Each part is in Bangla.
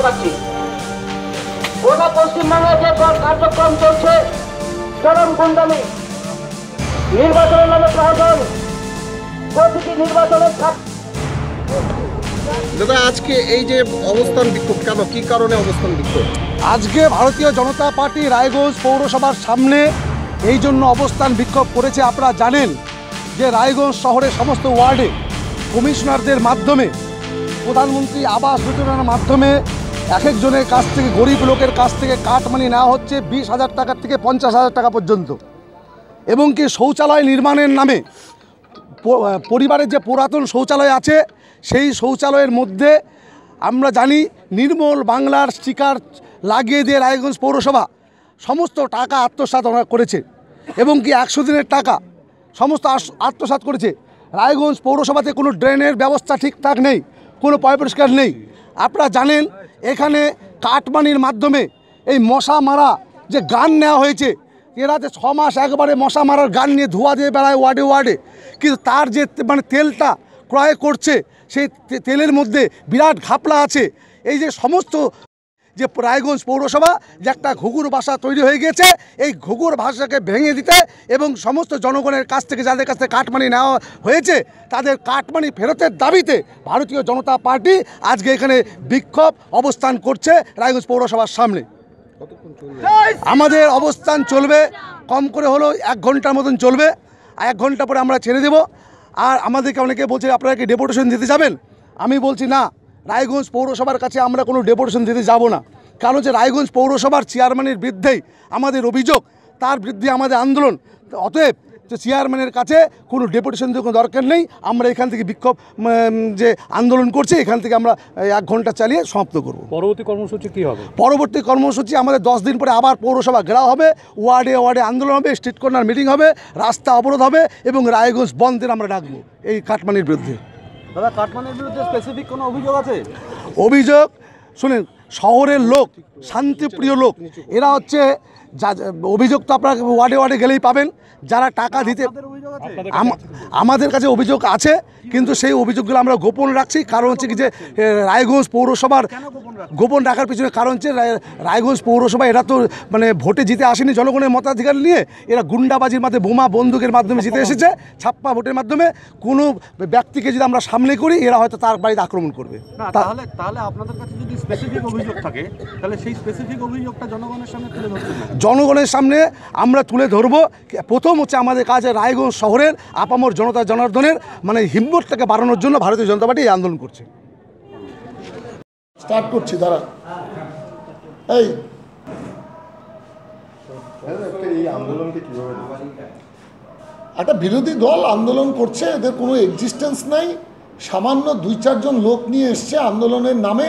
দেখতে পাচ্ছি গোটা পশ্চিমবঙ্গে যে কার্যক্রম চলছে চরম গুন্ডামি নির্বাচনের নামে প্রশাসন প্রতিটি নির্বাচনের আজকে এই যে অবস্থান বিক্ষোভ কেন কি কারণে অবস্থান বিক্ষোভ আজকে ভারতীয় জনতা পার্টি রায়গঞ্জ পৌরসভার সামনে এই জন্য অবস্থান বিক্ষোভ করেছে আপনারা জানেন যে রায়গঞ্জ শহরের সমস্ত ওয়ার্ডে কমিশনারদের মাধ্যমে প্রধানমন্ত্রী আবাস যোজনার মাধ্যমে এক একজনের কাছ থেকে গরিব লোকের কাছ থেকে কাঠ মানি নেওয়া হচ্ছে বিশ হাজার টাকার থেকে পঞ্চাশ হাজার টাকা পর্যন্ত এবং কি শৌচালয় নির্মাণের নামে পরিবারের যে পুরাতন শৌচালয় আছে সেই শৌচালয়ের মধ্যে আমরা জানি নির্মল বাংলার স্টিকার লাগিয়ে দিয়ে রায়গঞ্জ পৌরসভা সমস্ত টাকা আত্মসাত করেছে এবং কি একশো দিনের টাকা সমস্ত আত্মসাত করেছে রায়গঞ্জ পৌরসভাতে কোনো ড্রেনের ব্যবস্থা ঠিকঠাক নেই কোনো পয় পরিষ্কার নেই আপনারা জানেন এখানে কাটমানির মাধ্যমে এই মশা মারা যে গান নেওয়া হয়েছে এরা যে ছ মাস একবারে মশা মারার গান নিয়ে ধোয়া দিয়ে বেড়ায় ওয়ার্ডে ওয়ার্ডে কিন্তু তার যে মানে তেলটা ক্রয় করছে সেই তেলের মধ্যে বিরাট ঘাপলা আছে এই যে সমস্ত যে রায়গঞ্জ পৌরসভা যে একটা ঘুঘুর বাসা তৈরি হয়ে গেছে এই ঘুঘুর ভাষাকে ভেঙে দিতে এবং সমস্ত জনগণের কাছ থেকে যাদের কাছ থেকে কাটমানি নেওয়া হয়েছে তাদের কাটমানি ফেরতের দাবিতে ভারতীয় জনতা পার্টি আজকে এখানে বিক্ষোভ অবস্থান করছে রায়গঞ্জ পৌরসভার সামনে আমাদের অবস্থান চলবে কম করে হলেও এক ঘন্টার মতন চলবে এক ঘন্টা পরে আমরা ছেড়ে দেব আর আমাদেরকে অনেকে বলছে আপনারা কি ডেপুটেশন দিতে যাবেন আমি বলছি না রায়গঞ্জ পৌরসভার কাছে আমরা কোনো ডেপুটেশন দিতে যাব না কারণ যে রায়গঞ্জ পৌরসভার চেয়ারম্যানের বিরুদ্ধেই আমাদের অভিযোগ তার বিরুদ্ধে আমাদের আন্দোলন অতএব যে চেয়ারম্যানের কাছে কোনো ডেপুটেশন কোনো দরকার নেই আমরা এখান থেকে বিক্ষোভ যে আন্দোলন করছি এখান থেকে আমরা এক ঘন্টা চালিয়ে সমাপ্ত করব পরবর্তী কর্মসূচি কী হবে পরবর্তী কর্মসূচি আমাদের দশ দিন পরে আবার পৌরসভা ঘেরাও হবে ওয়ার্ডে ওয়ার্ডে আন্দোলন হবে স্ট্রিট কর্নার মিটিং হবে রাস্তা অবরোধ হবে এবং রায়গঞ্জ বন্ধের আমরা ডাকবো এই কাটমানির বিরুদ্ধে দাদা কাটমানের বিরুদ্ধে স্পেসিফিক কোনো অভিযোগ আছে অভিযোগ শুনেন শহরের লোক শান্তিপ্রিয় লোক এরা হচ্ছে যা অভিযোগ তো আপনারা ওয়ার্ডে ওয়ার্ডে গেলেই পাবেন যারা টাকা দিতে আমাদের কাছে অভিযোগ আছে কিন্তু সেই অভিযোগগুলো আমরা গোপন রাখছি কারণ হচ্ছে কি যে রায়গঞ্জ পৌরসভার গোপন রাখার পিছনে কারণ হচ্ছে রায়গঞ্জ পৌরসভা এরা তো মানে ভোটে জিতে আসেনি জনগণের মতাধিকার নিয়ে এরা গুন্ডাবাজির মাধ্যমে বোমা বন্দুকের মাধ্যমে জিতে এসেছে ছাপ্পা ভোটের মাধ্যমে কোনো ব্যক্তিকে যদি আমরা সামনে করি এরা হয়তো তার বাড়িতে আক্রমণ করবে তাহলে তাহলে আপনাদের কাছে যদি স্পেসিফিক অভিযোগ থাকে তাহলে সেই স্পেসিফিক অভিযোগটা জনগণের সামনে তুলে জনগণের সামনে আমরা তুলে ধরব প্রথম হচ্ছে আমাদের কাজ রায়গঞ্জ শহরের আপামর জনতা জনার্দনের মানে হিম্মতটাকে বাড়ানোর জন্য ভারতীয় জনতা পার্টি এই আন্দোলন করছে স্টার্ট করছি দাঁড়া এই একটা বিরোধী দল আন্দোলন করছে এদের কোনো এক্সিস্টেন্স নাই সামান্য দুই চারজন লোক নিয়ে এসছে আন্দোলনের নামে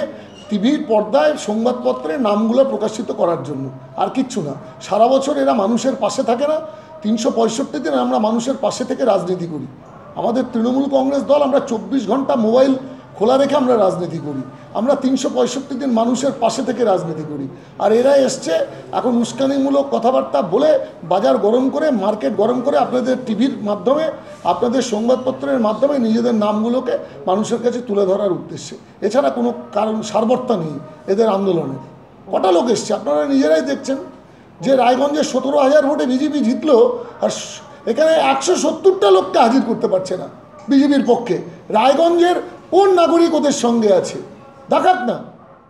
টিভির পর্দায় সংবাদপত্রে নামগুলো প্রকাশিত করার জন্য আর কিচ্ছু না সারা বছর এরা মানুষের পাশে থাকে না তিনশো পঁয়ষট্টি দিন আমরা মানুষের পাশে থেকে রাজনীতি করি আমাদের তৃণমূল কংগ্রেস দল আমরা চব্বিশ ঘন্টা মোবাইল খোলা রেখে আমরা রাজনীতি করি আমরা তিনশো পঁয়ষট্টি দিন মানুষের পাশে থেকে রাজনীতি করি আর এরা এসছে এখন উস্কানিমূলক কথাবার্তা বলে বাজার গরম করে মার্কেট গরম করে আপনাদের টিভির মাধ্যমে আপনাদের সংবাদপত্রের মাধ্যমে নিজেদের নামগুলোকে মানুষের কাছে তুলে ধরার উদ্দেশ্যে এছাড়া কোনো কারণ সারবর্তা নেই এদের আন্দোলনে কটা লোক এসছে আপনারা নিজেরাই দেখছেন যে রায়গঞ্জে সতেরো হাজার ভোটে বিজেপি জিতলো আর এখানে একশো সত্তরটা লোককে হাজির করতে পারছে না বিজেপির পক্ষে রায়গঞ্জের কোন নাগরিক ওদের সঙ্গে আছে দেখাক না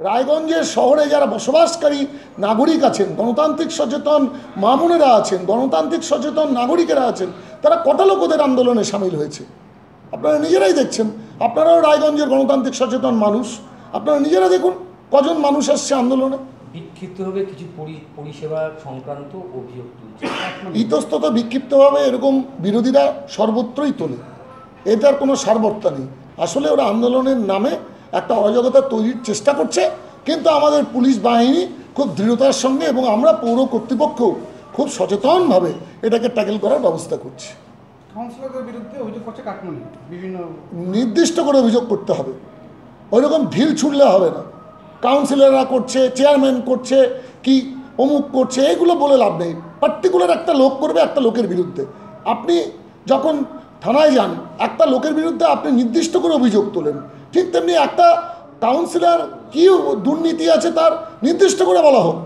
রায়গঞ্জের শহরে যারা বসবাসকারী নাগরিক আছেন গণতান্ত্রিক সচেতন মামুনেরা আছেন গণতান্ত্রিক সচেতন নাগরিকেরা আছেন তারা কটা লোক ওদের আন্দোলনে সামিল হয়েছে আপনারা নিজেরাই দেখছেন আপনারাও রায়গঞ্জের গণতান্ত্রিক সচেতন মানুষ আপনারা নিজেরা দেখুন কজন মানুষ আসছে আন্দোলনে বিক্ষিপ্তভাবে কিছু পরিষেবা সংক্রান্ত অভিযোগ ইতস্তত বিক্ষিপ্তভাবে এরকম বিরোধীরা সর্বত্রই তোলে এটার কোনো সার্বত্তা নেই আসলে ওরা আন্দোলনের নামে একটা অযোগ্যতা তৈরির চেষ্টা করছে কিন্তু আমাদের পুলিশ বাহিনী খুব দৃঢ়তার সঙ্গে এবং আমরা পৌর কর্তৃপক্ষ খুব সচেতনভাবে এটাকে ট্যাকেল করার ব্যবস্থা করছি নির্দিষ্ট করে অভিযোগ করতে হবে ওই রকম ভিড় ছুটলে হবে না কাউন্সিলররা করছে চেয়ারম্যান করছে কি অমুক করছে এগুলো বলে লাভ নেই পার্টিকুলার একটা লোক করবে একটা লোকের বিরুদ্ধে আপনি যখন থানায় যান একটা লোকের বিরুদ্ধে আপনি নির্দিষ্ট করে অভিযোগ তোলেন ঠিক তেমনি একটা কাউন্সিলর কী দুর্নীতি আছে তার নির্দিষ্ট করে বলা হোক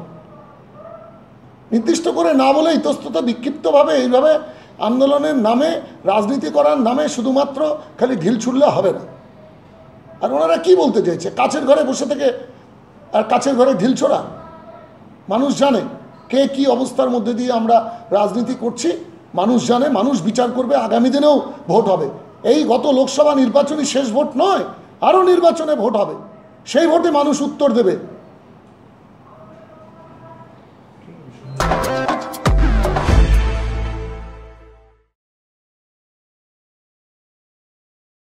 নির্দিষ্ট করে না বলে ইতস্তত বিক্ষিপ্তভাবে এইভাবে আন্দোলনের নামে রাজনীতি করার নামে শুধুমাত্র খালি ঢিল ছুড়লে হবে না আর ওনারা কি বলতে চাইছে কাছের ঘরে বসে থেকে আর কাছের ঘরে ঢিল ছোড়া মানুষ জানে কে কি অবস্থার মধ্যে দিয়ে আমরা রাজনীতি করছি মানুষ জানে মানুষ বিচার করবে আগামী দিনেও ভোট হবে এই গত লোকসভা নির্বাচনই শেষ ভোট নয় আরও নির্বাচনে ভোট হবে সেই ভোটে মানুষ উত্তর দেবে